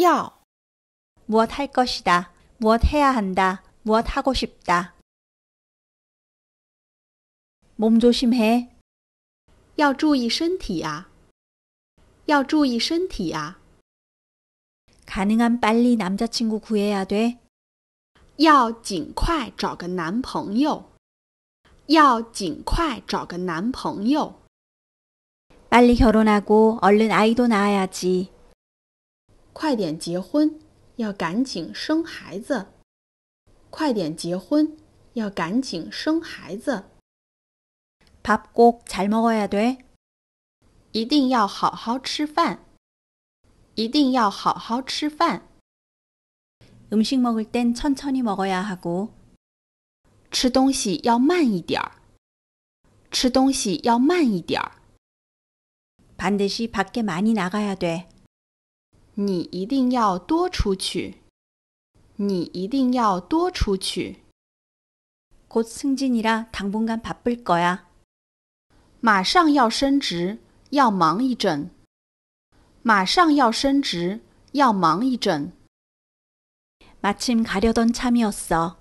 要 무엇 할 것이다. 무엇 해야 한다. 무엇 하고 싶다. 몸 조심해. 要注意身体啊。要注意身体啊。 가능한 빨리 남자친구 구해야 돼. 要尽快找个男朋友。要尽快找个男朋友。 빨리 결혼하고 얼른 아이도 낳아야지. 快点结婚，要赶紧生孩子。快点结婚，要赶紧生孩子。밥 꼭 잘 먹어야 돼。 一定要好好吃饭。一定要好好吃饭。 음식 먹을 땐 천천히 먹어야 하고 吃东西要慢一点儿.吃东西要慢一点儿. 반드시 밖에 많이 나가야 돼. 你一定要多出去。你一定要多出去。곧 승진이라 당분간 바쁠 거야. 马上要升职，要忙一阵。马上要升职，要忙一阵。 마침 가려던 참이었어.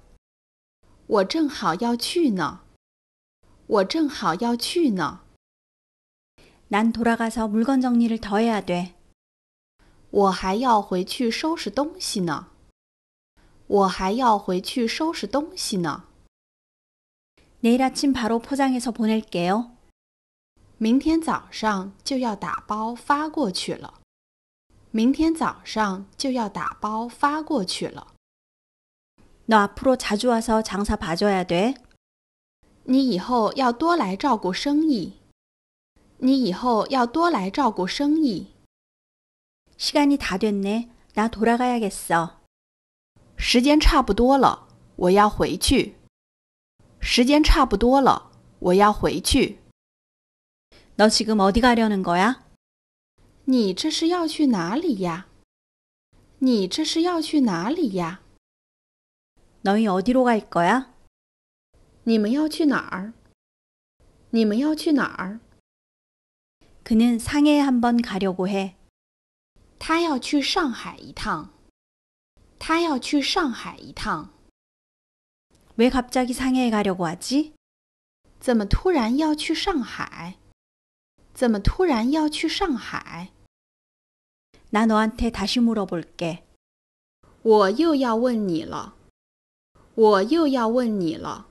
我正好要去呢。我正好要去呢。난 돌아가서 물건 정리를 더 해야 돼. 我还要回去收拾东西呢。我还要回去收拾东西呢。明天早上就要打包发过去了。明天早上就要打包发过去了。你以后要多来照顾生意。你以后要多来照顾生意。 시간이 다 됐네. 나 돌아가야겠어. 时间差不多了,我要回去.时间差不多了,我要回去.너 지금 어디 가려는 거야? 你这是要去哪里呀?你这是要去哪里呀? 너희 어디로 갈 거야? 你们要去哪儿?你们要去哪儿? 그는 상해에 한번 가려고 해. 他要去上海一趟。他要去上海一趟。왜갑자기상해에가려고하 지？ 怎么突然要去上海？怎么突然要去上海？나너한테다시물어볼 게。 我又要问你了。我又要问你了。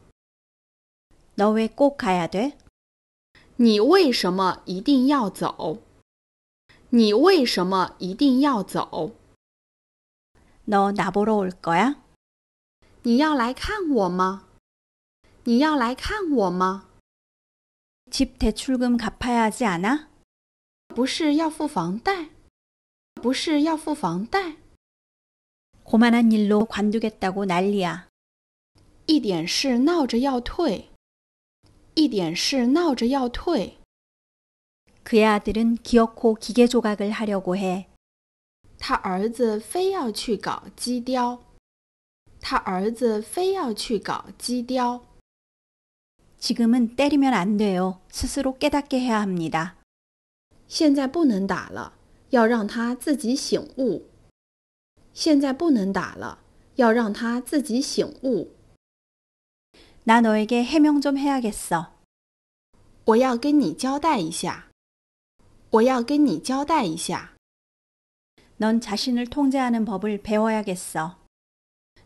너왜꼭가야 돼？ 你为什么一定要走？你为什么一定要走？No, double g 你要来看我吗？你要来看我吗？집대출금갚아야지않 아？ 不是要付房贷？不是要付房贷？고만한일로관두겠다고난리야一点事闹着要退，一点事闹着要退。 그의 아들은 기어코 기계 조각을 하려고 해. 他儿子非要去搞基雕.他儿子非要去搞基雕. 지금은 때리면 안 돼요. 스스로 깨닫게 해야 합니다. 现在不能打了,要让他自己醒悟.现在不能打了,要让他自己醒悟.나 너에게 해명 좀 해야겠어. 我要跟你交代一下.我要跟你交代一下。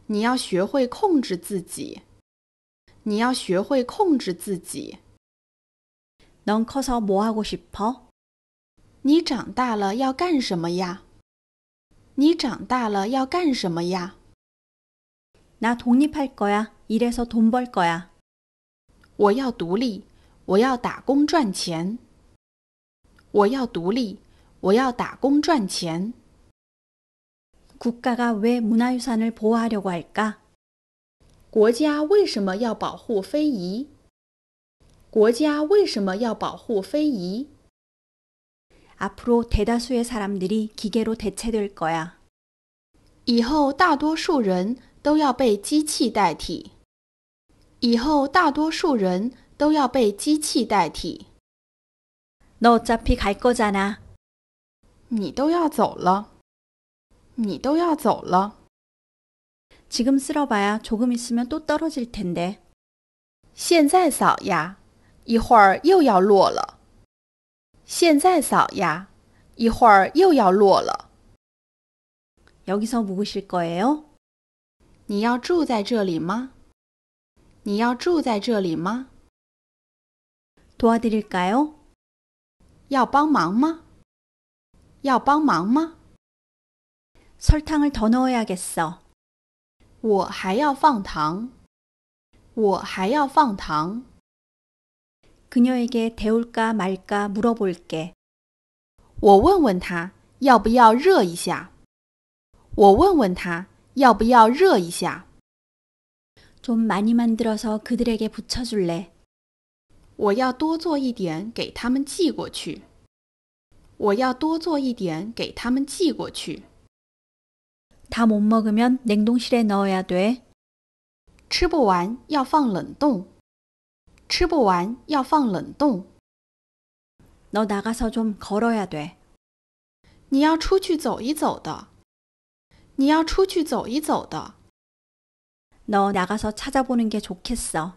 你要学会控制自己。你要学会控制自己。你长大了要干什么呀？你长大了要干什么呀？那独立派个呀，一点说同胞个呀。我要独立，我要打工赚钱。我要独立，我要打工赚钱。国家가왜문화유산을보호하려고할 까？ 国家为什么要保护非遗？国家为什么要保护非遗？앞으로대다수의사람들이기계로대체될거 야。 以后大多数人都要被机器代替。以后大多数人都要被机器代替。너 어차피 갈 거잖아. 你都要走了.你都要走了. 지금 쓸어봐야 조금 있으면 또 떨어질 텐데. 现在扫呀,一会儿又要落了.现在扫呀,一会儿又要落了. 여기서 묵으실 거예요? 你要住在这里吗?你要住在这里吗? 도와드릴까요? 要帮忙吗?要帮忙吗? 설탕을 더 넣어야겠어. 我还要放糖.我还要放糖. 그녀에게 데울까 말까 물어볼게. 我问问她要不要热一下.我问问她要不要热一下.좀 많이 만들어서 그들에게 붙여줄래? 我要多做一点给他们寄过去。我要多做一点给他们寄过去。다 못 먹으면 냉동실에 넣어야 돼. 吃不完要放冷冻。吃不完要放冷冻。너 나가서 좀 걸어야 돼. 你要出去走一走的。你要出去走一走的。너 나가서 찾아보는 게 좋겠어.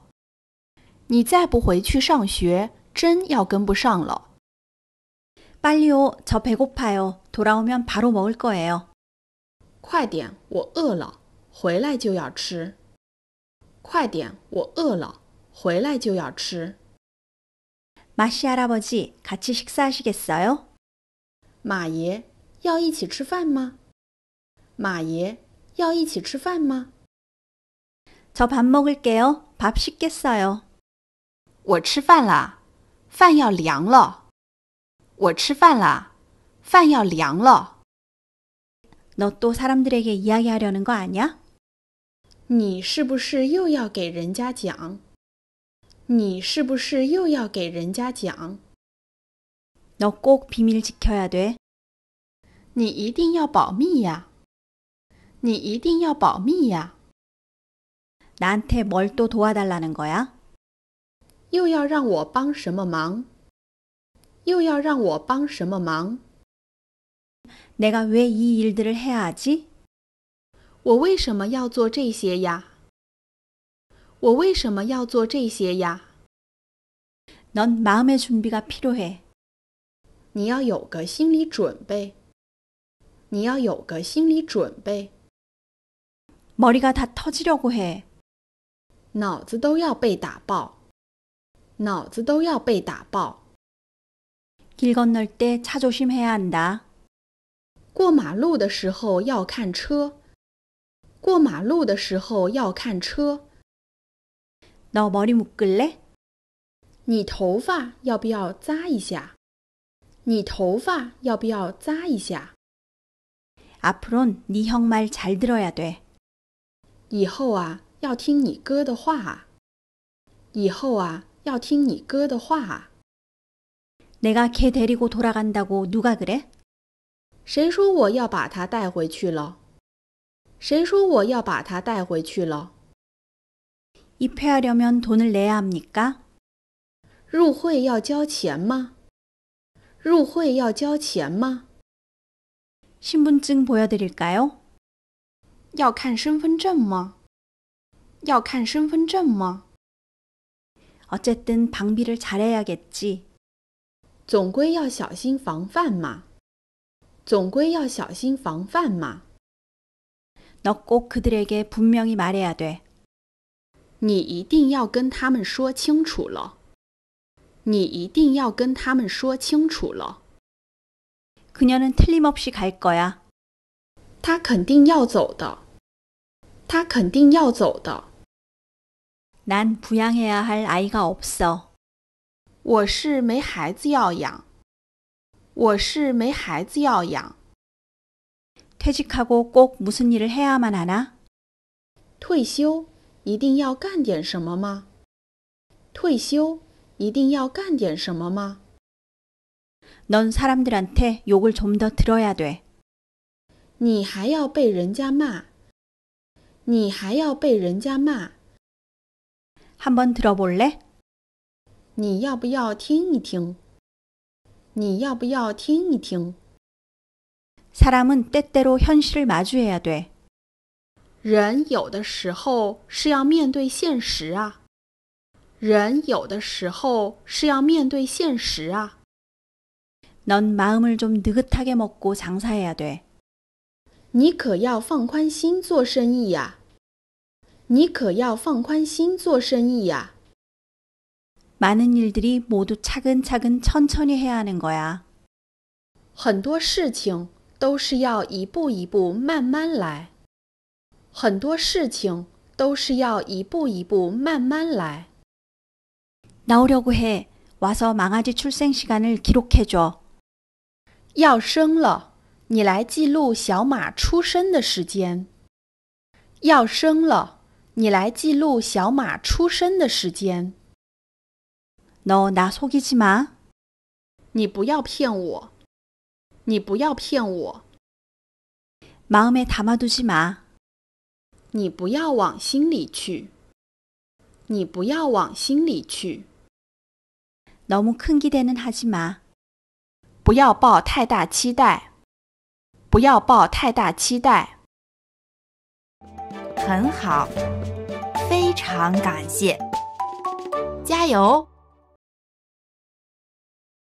你再不回去上学，真要跟不上了。빨리요저배고파요돌아오면바로먹을거예요快点，我饿了，回来就要吃。快点，我饿了，回来就要吃。마시아버지같이식사하시겠어요马爷，要一起吃饭吗？马爷，要一起吃饭吗？저밥먹을게요밥시겠어요 我吃饭啦，饭要凉了。我吃饭啦，饭要凉了。너 또 사람들에게 이야기하려는 거 아니야? 你是不是又要给人家讲？你是不是又要给人家讲？너 꼭 비밀 지켜야 돼. 你一定要保密呀！你一定要保密呀！나한테 뭘 또 도와달라는 거야? 又要让我帮什么忙？又要让我帮什么忙？내가왜이일들을해야 지？ 我为什么要做这些呀？我为什么要做这些呀？넌마음의준비가필요 해。 你要有个心理准备。你要有个心理准备。머리가다터지려고 해。 脑子都要被打爆。脑子都要被打爆。길건널때차조심해야한 다。 过马路的时候要看车。过马路的时候要看车。나머리묶 래？ 你头发要不要扎一下？你头发要不要扎一下？앞으로는네형말잘들어야 돼。 以后啊，要听你哥的话啊。以后啊。要听你哥的话。내가걔데리고돌아간다고누가그래谁说我要把他带回去了？谁说我要把他带回去了？입회하려면돈을내야합니 까？ 入会要交钱吗？入会要交钱吗？신분증보여드릴까 요？ 要看身份证吗？要看身份证吗？ 어쨌든 방비를 잘해야겠지. 总归要小心防范嘛.总归要小心防范嘛.너 꼭 그들에게 분명히 말해야 돼. 你一定要跟他们说清楚了.你一定要跟他们说清楚了. 그녀는 틀림없이 갈 거야. 他肯定要走的.他肯定要走的.난 부양해야 할 아이가 없어. 我是没孩子要养.我是没孩子要养. 퇴직하고 꼭 무슨 일을 해야만 하나? 退休一定要干点什么吗?退休一定要干点什么吗?넌 사람들한테 욕을 좀 더 들어야 돼. 你还要被人家骂.你还要被人家骂. 한번 들어볼래? 你要不要听一听?你要不要听一听? 사람은 때때로 현실을 마주해야 돼. 人有的时候是要面对现实啊。人有的时候是要面对现实啊。넌 마음을 좀 느긋하게 먹고 장사해야 돼. 你可要放宽心做生意呀、啊。你可要放宽心做生意呀、啊。 많은 일들이 모두 차근차근 천천히 해야 하는 거야. 很多事情都是要一步一步慢慢来.很多事情都是要一步一步慢慢来. 나오려고 해. 와서 망아지 출생 시간을 기록해 줘. 要生了,你来记录小马出生的时间.要生了.你来记录小马出生的时间 no 拿出机器你不要骗我你不要骗我忙没他妈都去忙你不要往心里去你不要往心里去那我们看看电影他去不要抱太大期待不要抱太大期待很好，非常感谢，加油。